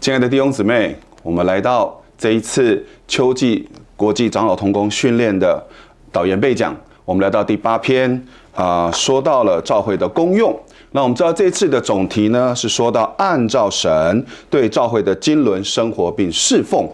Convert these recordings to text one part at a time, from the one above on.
亲爱的弟兄姊妹，我们来到这一次秋季国际长老同工训练的导言背讲，我们来到第八篇啊，说到了召会的功用。那我们知道这次的总题呢是说到按照神对召会的经纶生活并侍奉。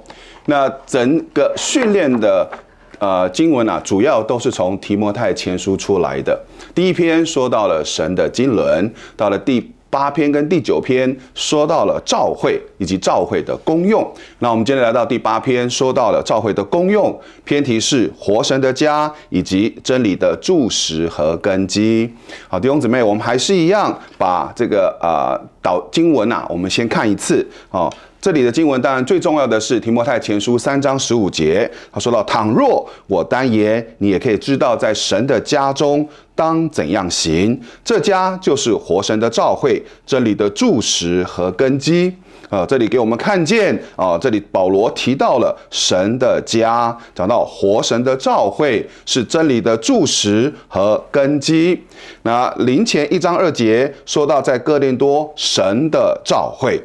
那整个训练的呃经文啊，主要都是从提摩太前书出来的。第一篇说到了神的经纶，到了第。八篇跟第九篇说到了召会以及召会的功用，那我们今天来到第八篇，说到了召会的功用，篇题是活神的家以及真理的柱石和根基。好，弟兄姊妹，我们还是一样把这个啊导经文呐，我们先看一次哦。这里的经文当然最重要的是提摩太前书三章十五节，他说到：倘若我单言，你也可以知道，在神的家中当怎样行。这家就是活神的召会，这里的柱石和根基。呃，这里给我们看见，啊，这里保罗提到了神的家，讲到活神的召会是真理的柱石和根基。那林前一章二节说到，在哥林多神的召会。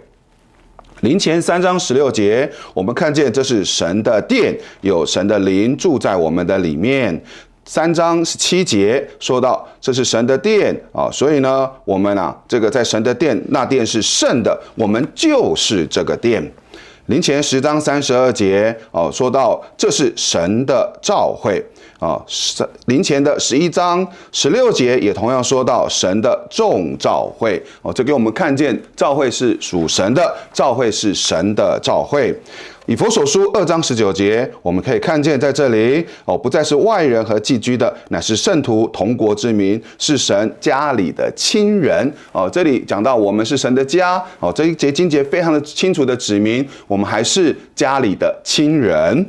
临前三章十六节，我们看见这是神的殿，有神的灵住在我们的里面。三章十七节，说到这是神的殿啊，所以呢，我们啊，这个在神的殿，那殿是圣的，我们就是这个殿。临前十章三十二节，哦，说到这是神的召会。啊，十灵前的十一章十六节也同样说到神的众召会哦，这给我们看见召会是属神的，召会是神的召会。以佛所书二章十九节，我们可以看见在这里哦，不再是外人和寄居的，乃是圣徒同国之民，是神家里的亲人哦。这里讲到我们是神的家哦，这一节经节非常的清楚的指明，我们还是家里的亲人。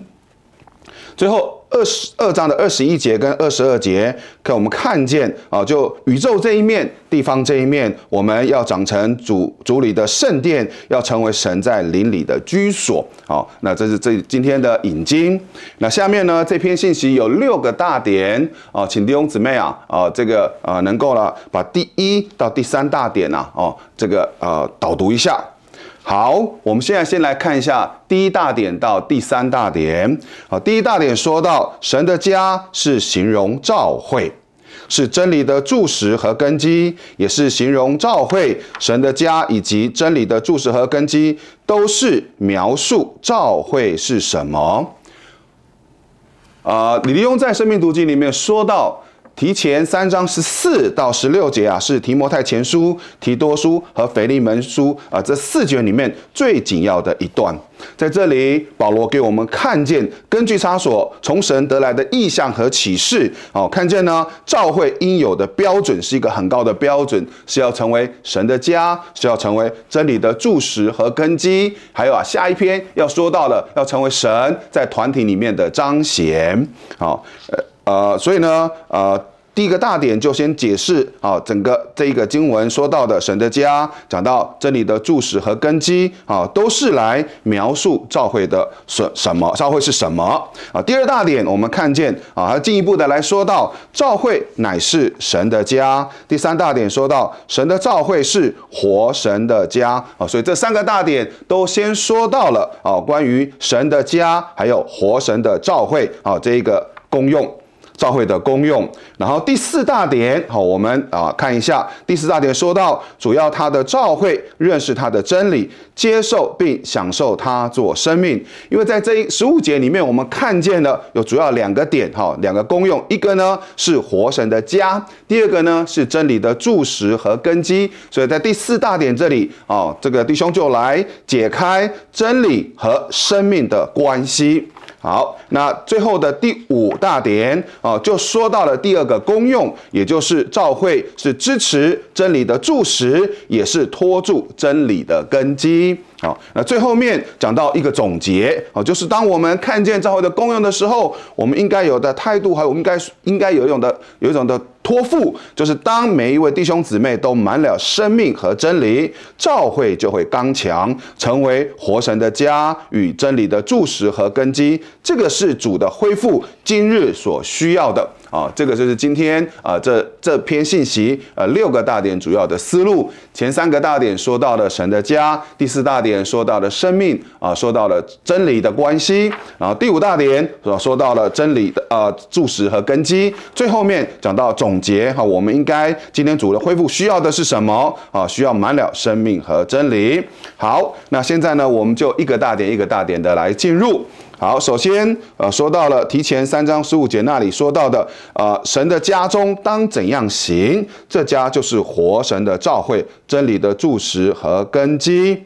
最后。二十二章的二十一节跟二十二节，给我们看见啊，就宇宙这一面，地方这一面，我们要长成主主里的圣殿，要成为神在灵里的居所，好，那这是这今天的引经。那下面呢这篇信息有六个大点啊，请弟兄姊妹啊啊这个啊能够了把第一到第三大点呐哦这个啊导读一下。好，我们现在先来看一下第一大点到第三大点。好，第一大点说到神的家是形容召会，是真理的柱石和根基，也是形容召会。神的家以及真理的柱石和根基，都是描述召会是什么。啊，李立庸在生命读经里面说到。提前三章十四到十六节啊，是提摩太前书、提多书和腓立门书啊，这四卷里面最紧要的一段。在这里，保罗给我们看见，根据他所从神得来的意象和启示，哦，看见呢，教会应有的标准是一个很高的标准，是要成为神的家，是要成为真理的柱石和根基。还有啊，下一篇要说到的，要成为神在团体里面的彰显，好，呃。呃，所以呢，呃，第一个大点就先解释啊，整个这一个经文说到的神的家，讲到这里的柱石和根基啊，都是来描述召会的什什么？召会是什么啊？第二大点我们看见啊，还进一步的来说到召会乃是神的家。第三大点说到神的召会是活神的家啊，所以这三个大点都先说到了啊，关于神的家还有活神的召会啊，这一个功用。召会的功用，然后第四大点，好，我们啊看一下第四大点，说到主要它的召会认识它的真理，接受并享受它做生命。因为在这一十五节里面，我们看见的有主要两个点，哈，两个功用，一个呢是活神的家，第二个呢是真理的柱石和根基。所以在第四大点这里，哦，这个弟兄就来解开真理和生命的关系。好，那最后的第五大点哦，就说到了第二个功用，也就是照会是支持真理的柱石，也是托住真理的根基。好，那最后面讲到一个总结哦，就是当我们看见照会的功用的时候，我们应该有的态度还有我们应该应该有一种的有一种的。托付就是当每一位弟兄姊妹都满了生命和真理，教会就会刚强，成为活神的家与真理的柱石和根基。这个是主的恢复今日所需要的。啊，这个就是今天啊，这这篇信息呃六个大点主要的思路，前三个大点说到了神的家，第四大点说到了生命啊，说到了真理的关系，然后第五大点说到了真理的呃注释和根基，最后面讲到总结哈，我们应该今天主的恢复需要的是什么啊？需要满了生命和真理。好，那现在呢，我们就一个大点一个大点的来进入。好，首先，呃，说到了提前三章十五节那里说到的，呃，神的家中当怎样行？这家就是活神的召会，真理的柱石和根基。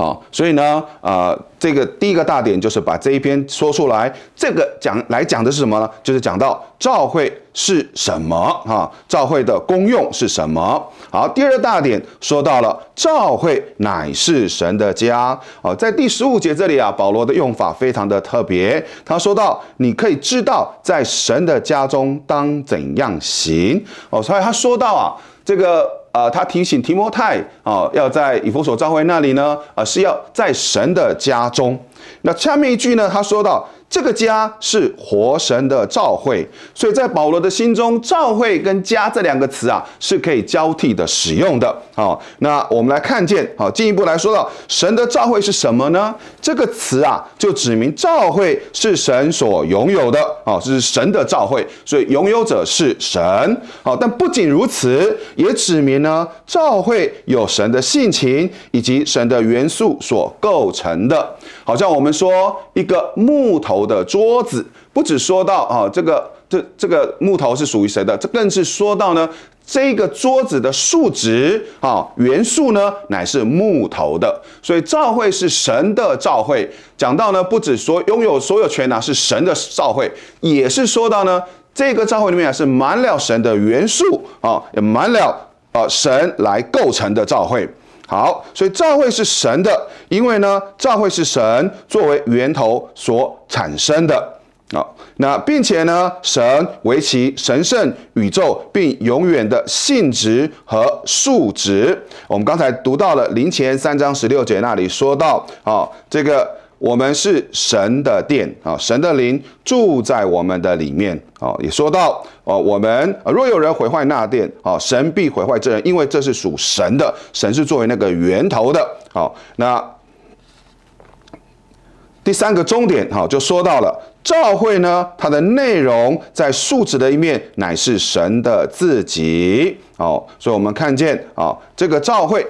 啊，所以呢，呃，这个第一个大点就是把这一篇说出来。这个讲来讲的是什么呢？就是讲到照会是什么啊，教会的功用是什么。好，第二大点说到了，照会乃是神的家。哦，在第十五节这里啊，保罗的用法非常的特别。他说到，你可以知道在神的家中当怎样行。哦，所以他说到啊，这个。啊，他提醒提摩太啊，要在以弗所教会那里呢，啊是要在神的家中。那下面一句呢，他说到。这个家是活神的召会，所以在保罗的心中，召会跟家这两个词啊是可以交替的使用的。好，那我们来看见，好，进一步来说了，神的召会是什么呢？这个词啊，就指明召会是神所拥有的，好，这是神的召会，所以拥有者是神。好，但不仅如此，也指明呢，召会有神的性情以及神的元素所构成的，好像我们说一个木头。的桌子不止说到啊，这个这这个木头是属于谁的？这更是说到呢，这个桌子的数值啊元素呢，乃是木头的。所以召会是神的召会，讲到呢，不止说拥有所有权呢，是神的召会，也是说到呢，这个召会里面啊是满了神的元素啊，满了啊神来构成的召会。好，所以教会是神的，因为呢，教会是神作为源头所产生的。好，那并且呢，神为其神圣宇宙并永远的性质和数值。我们刚才读到了林前三章十六节那里说到，啊，这个。我们是神的殿啊，神的灵住在我们的里面啊。也说到哦，我们若有人毁坏那殿，啊，神必毁坏这人，因为这是属神的，神是作为那个源头的。好，那第三个终点，好，就说到了召会呢，它的内容在数值的一面乃是神的自己。哦，所以我们看见啊，这个召会。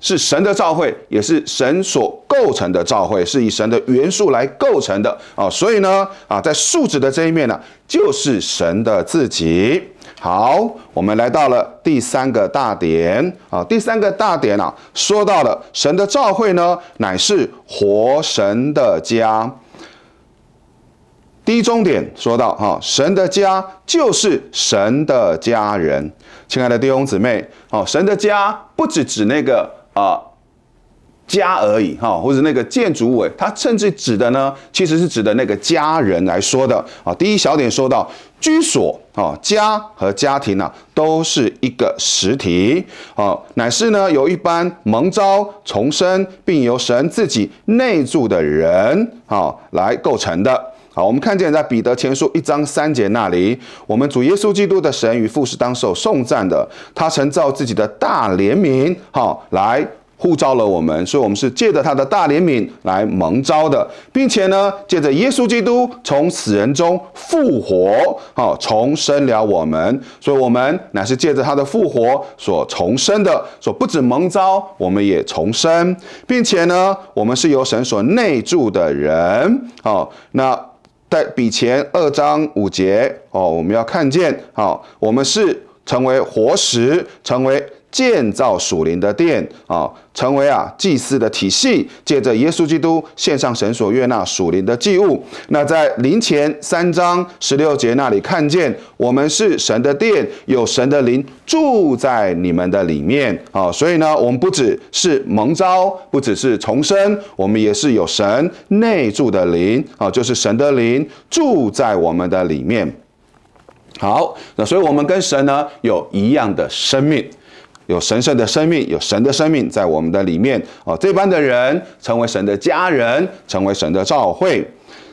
是神的召会，也是神所构成的召会，是以神的元素来构成的啊。所以呢，啊，在数字的这一面呢，就是神的自己。好，我们来到了第三个大点啊，第三个大点呢，说到了神的召会呢，乃是活神的家。第一终点说到哈，神的家就是神的家人。亲爱的弟兄姊妹，哦，神的家不只指那个。啊，家而已哈，或者那个建筑委，他甚至指的呢，其实是指的那个家人来说的啊。第一小点说到居所哦，家和家庭呢都是一个实体哦，乃是呢由一般蒙召重生并由神自己内住的人啊来构成的。好，我们看见在彼得前书一章三节那里，我们主耶稣基督的神与父是当受颂赞的。他曾造自己的大怜悯，好来呼召了我们。所以，我们是借着他的大怜悯来蒙召的，并且呢，借着耶稣基督从死人中复活，好重生了我们。所以，我们乃是借着他的复活所重生的，所不止蒙召，我们也重生，并且呢，我们是由神所内住的人。好，那。在比前二章五节哦，我们要看见，好，我们是成为活石，成为。建造属灵的殿啊，成为啊祭祀的体系，借着耶稣基督献上神所悦纳属灵的祭物。那在灵前三章十六节那里看见，我们是神的殿，有神的灵住在你们的里面啊。所以呢，我们不只是蒙召，不只是重生，我们也是有神内住的灵啊，就是神的灵住在我们的里面。好，那所以我们跟神呢有一样的生命。有神圣的生命，有神的生命在我们的里面哦。这般的人成为神的家人，成为神的召会。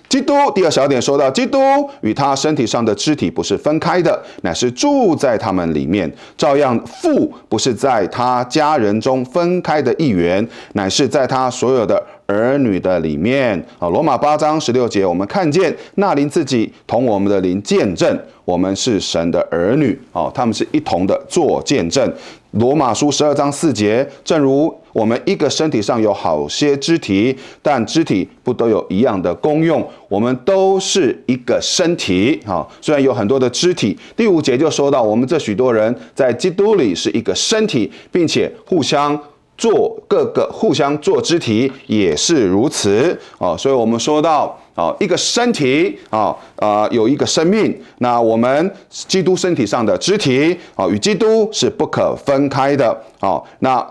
基督第二小点说到：基督与他身体上的肢体不是分开的，乃是住在他们里面；照样父不是在他家人中分开的一员，乃是在他所有的儿女的里面啊！罗马八章十六节，我们看见那灵自己同我们的灵见证，我们是神的儿女哦，他们是一同的做见证。罗马书十二章四节，正如我们一个身体上有好些肢体，但肢体不都有一样的功用，我们都是一个身体啊。虽然有很多的肢体，第五节就说到，我们这许多人在基督里是一个身体，并且互相。做各个互相做肢体也是如此哦，所以我们说到哦，一个身体啊啊有一个生命，那我们基督身体上的肢体啊与基督是不可分开的哦，那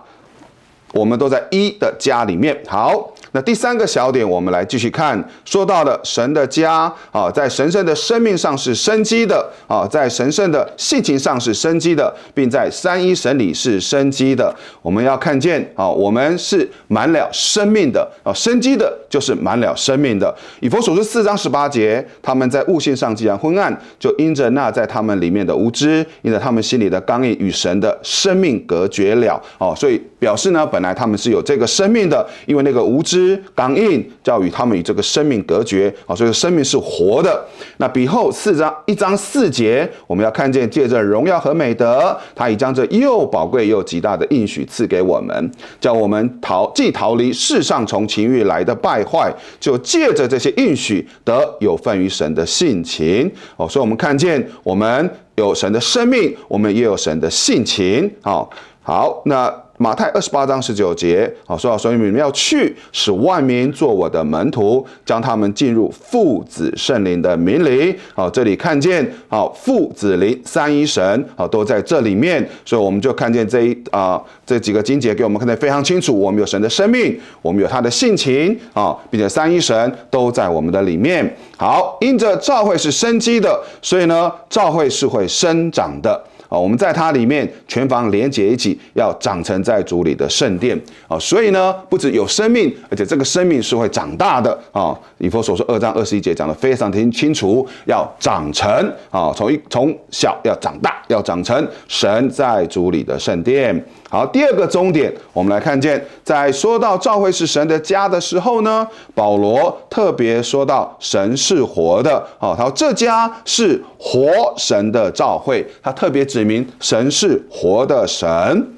我们都在一的家里面好。那第三个小点，我们来继续看，说到的神的家啊，在神圣的生命上是生机的啊，在神圣的性情上是生机的，并在三一神里是生机的。我们要看见啊，我们是满了生命的啊，生机的，就是满了生命的。以佛所书四章十八节，他们在悟性上既然昏暗，就因着那在他们里面的无知，因着他们心里的刚硬，与神的生命隔绝了啊，所以。表示呢，本来他们是有这个生命的，因为那个无知、感应，叫与他们与这个生命隔绝啊。所以生命是活的。那比后四章一章四节，我们要看见，借着荣耀和美德，他已将这又宝贵又极大的应许赐给我们，叫我们逃，既逃离世上从情欲来的败坏，就借着这些应许得有份于神的性情哦。所以，我们看见我们有神的生命，我们也有神的性情啊。好，那。马太二十八章十九节，好，说到所以你们要去使万民做我的门徒，将他们进入父子圣灵的名里。好，这里看见，好，父子灵三一神，好，都在这里面。所以我们就看见这一啊这几个经节给我们看得非常清楚。我们有神的生命，我们有他的性情啊，并且三一神都在我们的里面。好，因着教会是生机的，所以呢，教会是会生长的。啊，我们在它里面全房连接一起，要长成在主里的圣殿啊！所以呢，不止有生命，而且这个生命是会长大的啊！以佛所说二章二十一节讲得非常清楚，要长成啊，从一从小要长大，要长成神在主里的圣殿。好，第二个终点，我们来看见，在说到召会是神的家的时候呢，保罗特别说到神是活的。好，他说这家是活神的召会，他特别指明神是活的神。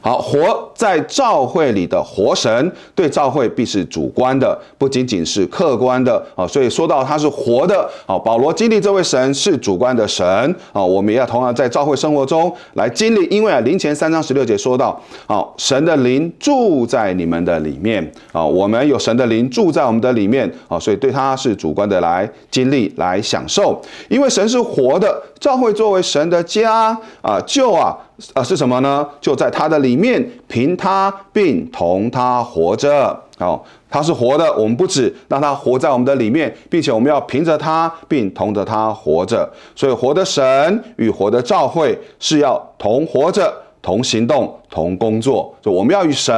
好，活在召会里的活神对召会必是主观的，不仅仅是客观的啊。所以说到他是活的，好，保罗经历这位神是主观的神啊。我们也要同样在召会生活中来经历，因为啊，灵前三章十六节说到，好，神的灵住在你们的里面啊，我们有神的灵住在我们的里面啊，所以对他是主观的来经历、来享受，因为神是活的，召会作为神的家啊，就啊。啊，是什么呢？就在他的里面，凭他并同他活着。好，他是活的，我们不止让他活在我们的里面，并且我们要凭着他并同着他活着。所以，活的神与活的召会是要同活着、同行动、同工作。就我们要与神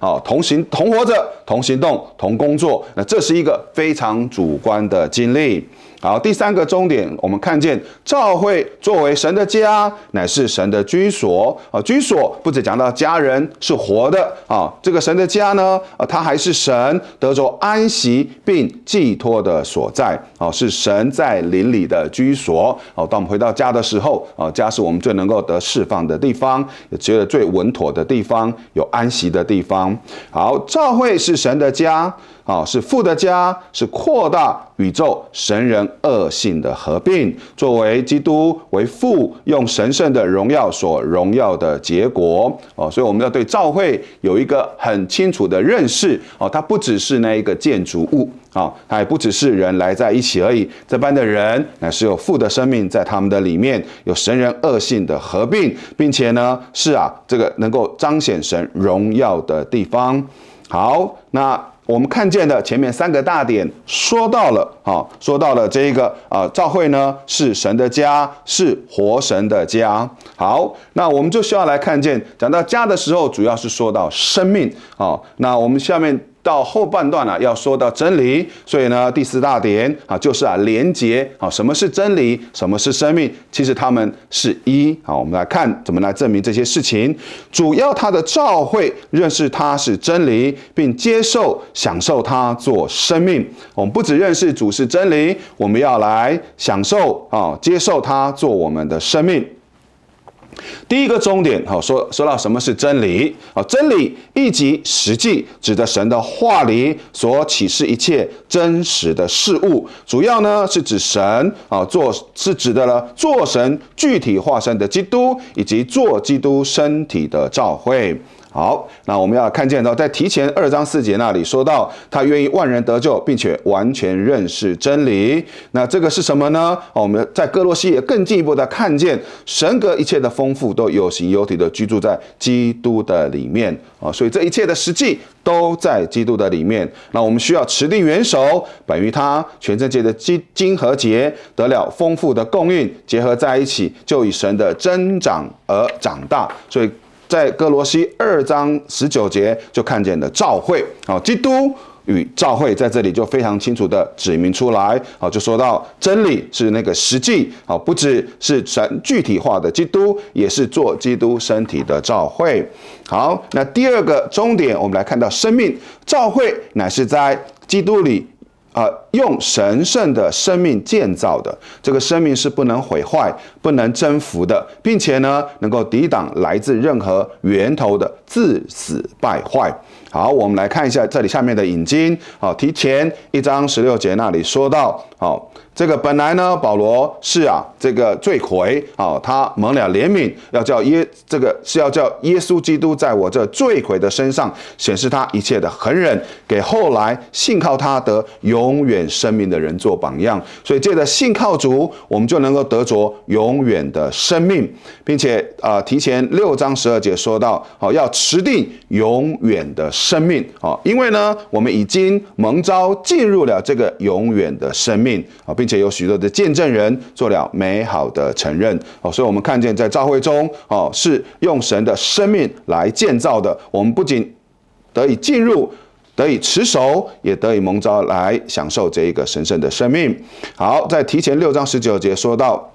啊同行、同活着、同行动、同工作。那这是一个非常主观的经历。好，第三个终点，我们看见教会作为神的家，乃是神的居所啊。居所不只讲到家人是活的啊，这个神的家呢，啊，它还是神得着安息并寄托的所在啊，是神在邻里的居所哦。当我们回到家的时候，啊，家是我们最能够得释放的地方，也觉得最稳妥的地方，有安息的地方。好，教会是神的家。啊，是父的家，是扩大宇宙神人恶性的合并，作为基督为父用神圣的荣耀所荣耀的结果。哦，所以我们要对教会有一个很清楚的认识。哦，它不只是那一个建筑物，哦，它也不只是人来在一起而已。这般的人乃是有父的生命在他们的里面，有神人恶性的合并，并且呢，是啊，这个能够彰显神荣耀的地方。好，那。我们看见的前面三个大点说到了啊，说到了这一个啊，教会呢是神的家，是活神的家。好，那我们就需要来看见，讲到家的时候，主要是说到生命啊。那我们下面。到后半段啊，要说到真理，所以呢，第四大点啊，就是啊，廉洁啊，什么是真理，什么是生命，其实他们是一。好，我们来看怎么来证明这些事情，主要他的召会认识他是真理，并接受享受他做生命。我们不只认识主是真理，我们要来享受啊，接受他做我们的生命。第一个终点，好说说到什么是真理啊？真理以及实际，指的神的话里所启示一切真实的事物，主要呢是指神啊，做是指的了做神具体化身的基督，以及做基督身体的照会。好，那我们要看见到，在提前二章四节那里说到，他愿意万人得救，并且完全认识真理。那这个是什么呢？我们在哥罗西也更进一步的看见，神格一切的丰富都有形有体的居住在基督的里面啊，所以这一切的实际都在基督的里面。那我们需要持定元首，本于他，全世界的基金和结得了丰富的供应，结合在一起，就以神的增长而长大。所以。在哥罗西二章十九节就看见了召会，好，基督与召会在这里就非常清楚的指明出来，好，就说到真理是那个实际，好，不只是神具体化的基督，也是做基督身体的召会，好，那第二个终点，我们来看到生命召会乃是在基督里。啊，用神圣的生命建造的，这个生命是不能毁坏、不能征服的，并且呢，能够抵挡来自任何源头的致死败坏。好，我们来看一下这里下面的引经。好，提前一章十六节那里说到，好，这个本来呢，保罗是啊，这个罪魁，好，他蒙了怜悯，要叫耶这个是要叫耶稣基督在我这罪魁的身上显示他一切的恒忍，给后来信靠他得永远生命的人做榜样。所以借着信靠主，我们就能够得着永远的生命，并且啊，提前六章十二节说到，好，要持定永远的。生命啊，因为呢，我们已经蒙召进入了这个永远的生命啊，并且有许多的见证人做了美好的承认哦，所以，我们看见在教会中哦，是用神的生命来建造的。我们不仅得以进入，得以持守，也得以蒙召来享受这一个神圣的生命。好，在提前六章十九节说到，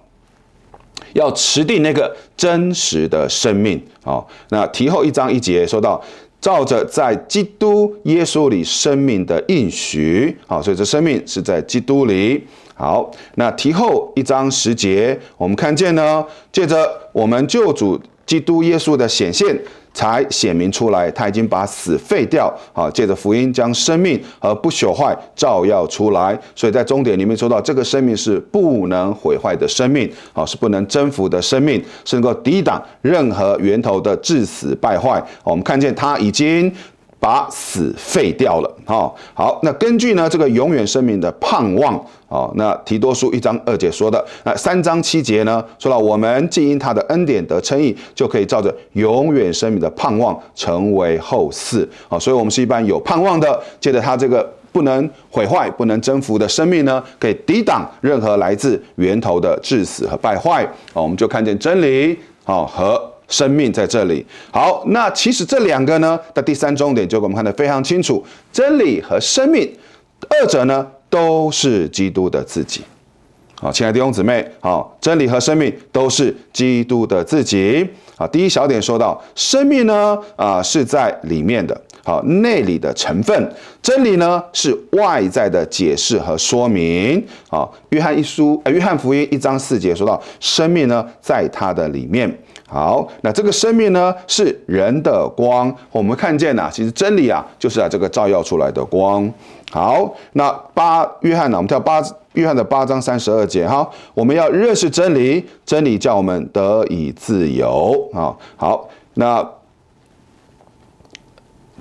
要持定那个真实的生命啊。那提后一章一节说到。照着在基督耶稣里生命的应许，好，所以这生命是在基督里。好，那提后一章十节，我们看见呢，借着我们救主基督耶稣的显现。才显明出来，他已经把死废掉，好借着福音将生命而不朽坏照耀出来。所以在终点里面说到，这个生命是不能毁坏的生命，好是不能征服的生命，是能够抵挡任何源头的致死败坏。我们看见他已经。把死废掉了，哦，好，那根据呢这个永远生命的盼望，哦，那提多书一章二节说的，那三章七节呢，说到我们既因他的恩典得称义，就可以照着永远生命的盼望成为后嗣，啊，所以，我们是一般有盼望的，借着他这个不能毁坏、不能征服的生命呢，可以抵挡任何来自源头的致死和败坏，哦、我们就看见真理，好和。生命在这里。好，那其实这两个呢的第三重点，就我们看得非常清楚。真理和生命，二者呢都是基督的自己。好，亲爱的弟兄姊妹，好，真理和生命都是基督的自己。啊，第一小点说到，生命呢啊是在里面的，好，内里的成分；真理呢是外在的解释和说明。好，约翰一书，约翰福音一章四节说到，生命呢在它的里面。好，那这个生命呢，是人的光。我们看见呢，其实真理啊，就是啊这个照耀出来的光。好，那八约翰呢，我们跳八约翰的八章三十二节哈，我们要认识真理，真理叫我们得以自由啊。好，那。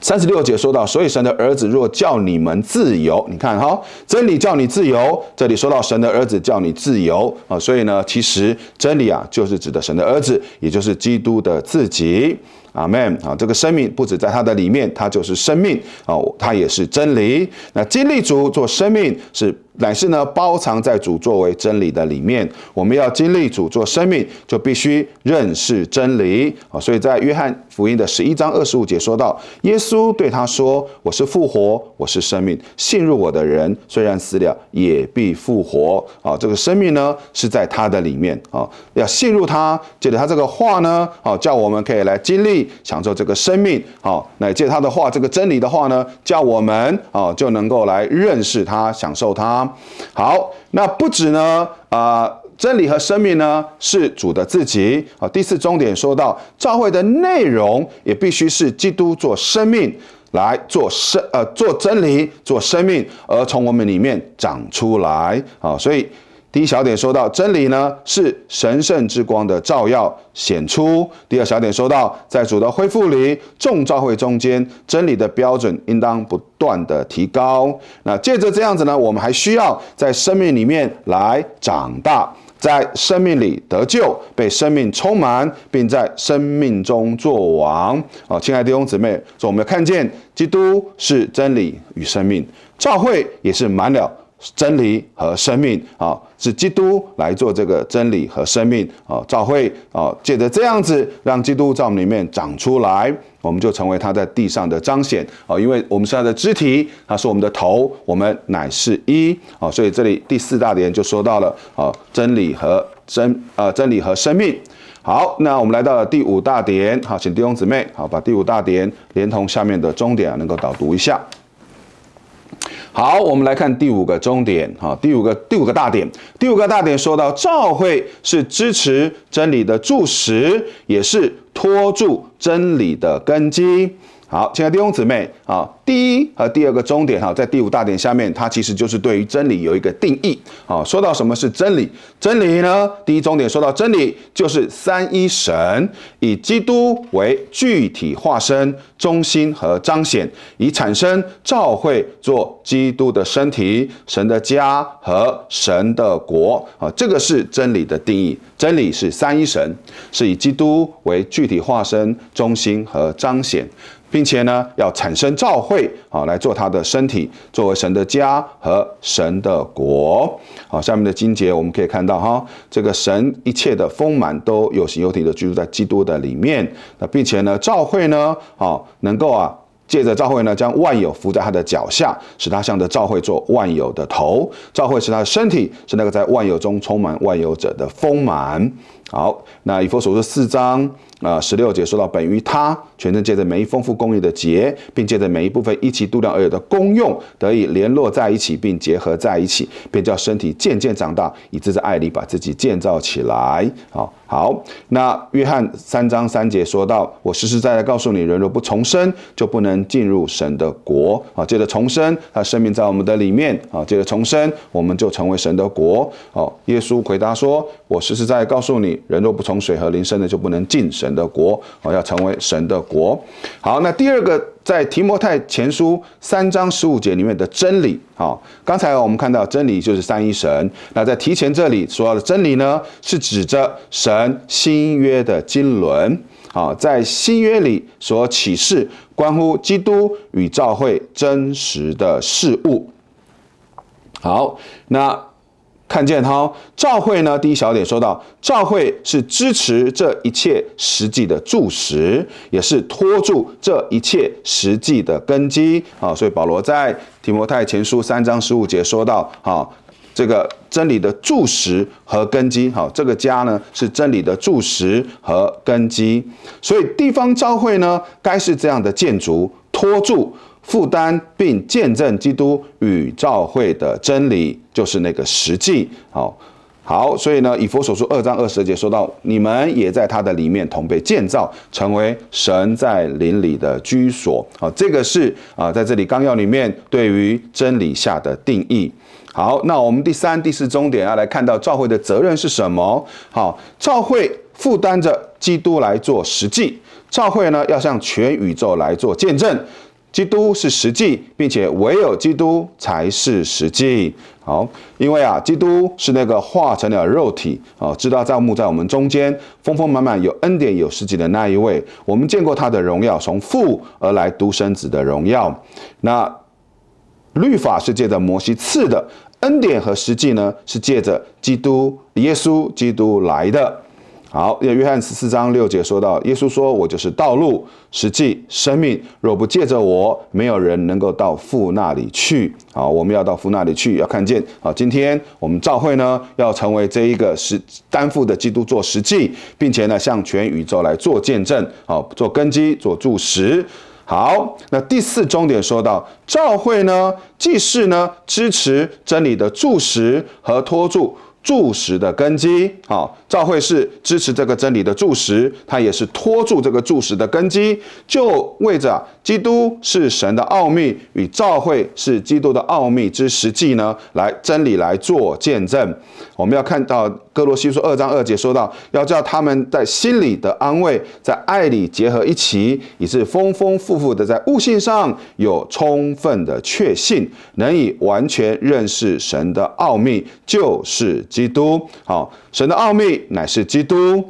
三十六节说到，所以神的儿子若叫你们自由，你看哈，真理叫你自由。这里说到神的儿子叫你自由啊，所以呢，其实真理啊，就是指的神的儿子，也就是基督的自己。阿门啊！这个生命不止在它的里面，它就是生命啊，它也是真理。那经历主做生命，是乃是呢包藏在主作为真理的里面。我们要经历主做生命，就必须认识真理啊。所以在约翰福音的十一章二十五节说到，耶稣对他说：“我是复活，我是生命。信入我的人，虽然死了，也必复活。”啊，这个生命呢是在他的里面啊，要信入他。借着他这个话呢，啊，叫我们可以来经历。享受这个生命，好，那借他的话，这个真理的话呢，叫我们啊，就能够来认识他，享受他。好，那不止呢，啊，真理和生命呢，是主的自己。好，第四终点说到，教会的内容也必须是基督做生命，来做生，呃，做真理，做生命，而从我们里面长出来。好，所以。第一小点说到真理呢，是神圣之光的照耀显出。第二小点说到，在主的恢复里，众召会中间，真理的标准应当不断的提高。那借着这样子呢，我们还需要在生命里面来长大，在生命里得救，被生命充满，并在生命中作王。好，亲爱的弟兄姊妹，所以我们要看见，基督是真理与生命，教会也是满了。真理和生命啊，是基督来做这个真理和生命啊，照会啊，借着这样子，让基督在我们里面长出来，我们就成为他在地上的彰显啊。因为我们现在的肢体，他是我们的头，我们乃是一啊。所以这里第四大点就说到了啊，真理和真呃，真理和生命。好，那我们来到了第五大点，好，请弟兄姊妹好把第五大点连同下面的终点能够导读一下。好，我们来看第五个终点，哈，第五个第五个大点，第五个大点说到，教会是支持真理的柱石，也是托住真理的根基。好，亲爱的弟兄姊妹啊，第一和第二个终点哈，在第五大点下面，它其实就是对于真理有一个定义啊。说到什么是真理，真理呢？第一终点说到真理，就是三一神以基督为具体化身中心和彰显，以产生、召会做基督的身体、神的家和神的国啊。这个是真理的定义，真理是三一神，是以基督为具体化身中心和彰显。并且呢，要产生召会，啊，来做他的身体，作为神的家和神的国。好，下面的经节我们可以看到，哈，这个神一切的丰满都有形有体的居住在基督的里面。那并且呢，召会呢，好能够啊，借着召会呢，将万有伏在他的脚下，使他向着召会做万有的头。召会是他的身体，是那个在万有中充满万有者的丰满。好，那以佛所说四章啊十六节说到，本于他，全真借着每一丰富供应的结，并借着每一部分一起度量而有的功用，得以联络在一起，并结合在一起，便叫身体渐渐长大，以至在爱里把自己建造起来。啊，好，那约翰三章三节说到，我实实在在告诉你，人若不重生，就不能进入神的国。啊，借着重生，他生命在我们的里面。啊，借着重生，我们就成为神的国。哦，耶稣回答说，我实实在在告诉你。人若不从水和灵生的，就不能进神的国哦，要成为神的国。好，那第二个在提摩太前书三章十五节里面的真理哦，刚才我们看到真理就是三一神。那在提前这里说的真理呢，是指着神新约的经纶好，在新约里所启示关乎基督与教会真实的事物。好，那。看建滔，教会呢？第一小点说到，教会是支持这一切实际的柱石，也是托住这一切实际的根基啊。所以保罗在提摩太前书三章十五节说到：“啊，这个真理的柱石和根基，好，这个家呢是真理的柱石和根基。所以地方教会呢，该是这样的建筑，托住。”负担并见证基督与教会的真理，就是那个实际。好，好，所以呢，《以佛所书》二章二十节说到：“你们也在他的里面同被建造，成为神在灵里的居所。”好，这个是啊，在这里纲要里面对于真理下的定义。好，那我们第三、第四终点要来看到教会的责任是什么？好，教会负担着基督来做实际，教会呢要向全宇宙来做见证。基督是实际，并且唯有基督才是实际。好，因为啊，基督是那个化成了肉体啊，知道造物在我们中间丰丰满满有恩典有实际的那一位。我们见过他的荣耀，从父而来独生子的荣耀。那律法是借着摩西赐的，恩典和实际呢是借着基督耶稣基督来的。好，耶，约翰十四章六节说到，耶稣说：“我就是道路、实际、生命，若不借着我，没有人能够到父那里去。”好，我们要到父那里去，要看见。好，今天我们召会呢，要成为这一个实担负的基督，做实际，并且呢，向全宇宙来做见证，好，做根基，做柱石。好，那第四终点说到，召会呢，既是呢，支持真理的柱石和托住柱石的根基，好，照会是支持这个真理的柱石，它也是托住这个柱石的根基，就为着基督是神的奥秘与照会是基督的奥秘之实际呢，来真理来做见证。我们要看到哥罗西书二章二节说到，要叫他们在心里的安慰，在爱里结合一起，以致丰丰富富的在悟性上有充分的确信，能以完全认识神的奥秘，就是。基督好，神的奥秘乃是基督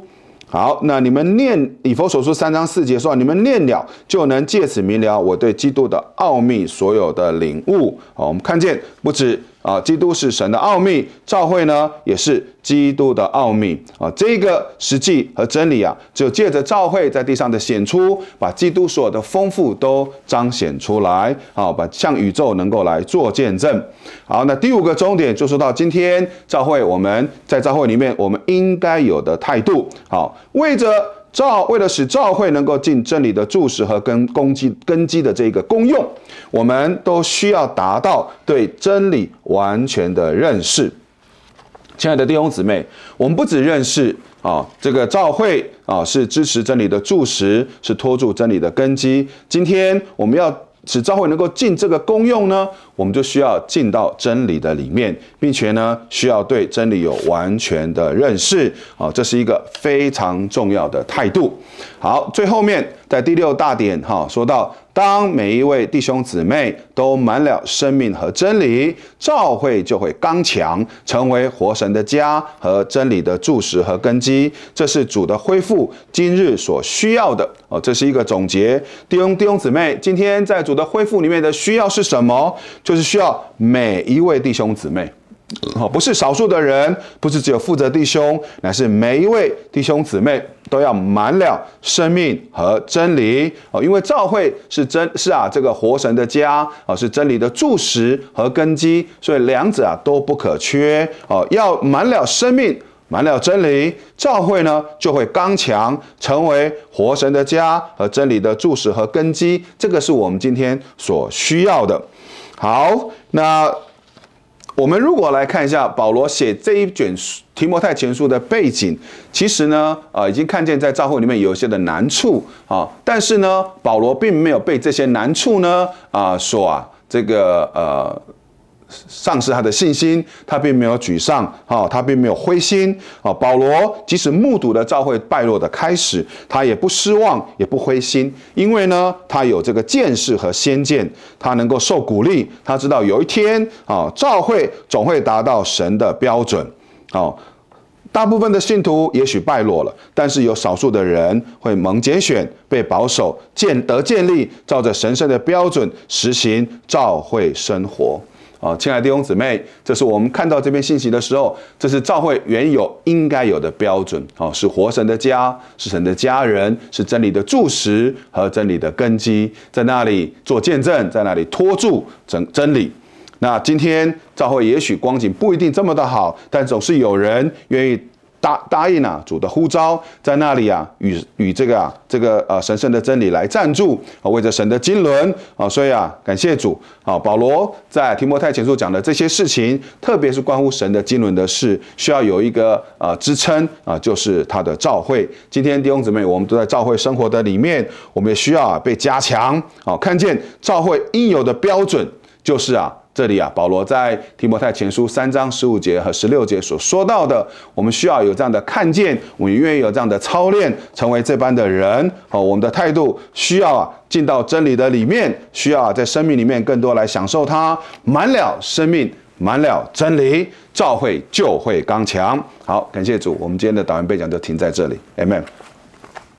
好。那你们念以佛所书三章四节说，你们念了就能借此明了我对基督的奥秘所有的领悟。好，我们看见不止。啊，基督是神的奥秘，教会呢也是基督的奥秘啊。这个实际和真理啊，就借着教会，在地上的显出，把基督所有的丰富都彰显出来啊，把向宇宙能够来做见证。好，那第五个终点就是到今天，教会我们在教会里面我们应该有的态度。好，为着。造为了使造会能够尽真理的注释和根根基根基的这个功用，我们都需要达到对真理完全的认识。亲爱的弟兄姊妹，我们不只认识啊，这个造会啊是支持真理的注释，是托住真理的根基。今天我们要使造会能够尽这个功用呢？我们就需要进到真理的里面，并且呢，需要对真理有完全的认识啊，这是一个非常重要的态度。好，最后面在第六大点哈，说到当每一位弟兄姊妹都满了生命和真理，教会就会刚强，成为活神的家和真理的柱石和根基。这是主的恢复今日所需要的哦，这是一个总结。弟兄弟兄姊妹，今天在主的恢复里面的需要是什么？就是需要每一位弟兄姊妹，好，不是少数的人，不是只有负责弟兄，乃是每一位弟兄姊妹都要满了生命和真理哦。因为教会是真，是啊，这个活神的家哦，是真理的柱石和根基，所以两者啊都不可缺哦。要满了生命，满了真理，教会呢就会刚强，成为活神的家和真理的柱石和根基。这个是我们今天所需要的。好，那我们如果来看一下保罗写这一卷书提摩太前书的背景，其实呢，呃，已经看见在教会里面有一些的难处啊，但是呢，保罗并没有被这些难处呢，啊，所啊，这个呃。丧失他的信心，他并没有沮丧，哦，他并没有灰心，哦，保罗即使目睹了教会败落的开始，他也不失望，也不灰心，因为呢，他有这个见识和先见，他能够受鼓励，他知道有一天，啊，教会总会达到神的标准，哦，大部分的信徒也许败落了，但是有少数的人会蒙拣选，被保守，建德建立，照着神圣的标准实行教会生活。哦，亲爱的弟兄姊妹，这是我们看到这篇信息的时候，这是教会原有应该有的标准。哦，是活神的家，是神的家人，是真理的柱石和真理的根基，在那里做见证，在那里托住真真理。那今天教会也许光景不一定这么的好，但总是有人愿意。答答应啊，主的呼召，在那里啊，与与这个啊，这个呃神圣的真理来站住啊，为着神的经纶啊，所以啊，感谢主啊，保罗在提摩太前书讲的这些事情，特别是关乎神的经纶的事，需要有一个呃支撑啊，就是他的召会。今天弟兄姊妹，我们都在召会生活的里面，我们也需要啊被加强啊，看见召会应有的标准，就是啊。这里啊，保罗在提摩太前书三章十五节和十六节所说到的，我们需要有这样的看见，我们愿意有这样的操练，成为这般的人。哦，我们的态度需要啊进到真理的里面，需要啊在生命里面更多来享受它，满了生命，满了真理，教会就会刚强。好，感谢主，我们今天的导演背讲就停在这里，M M。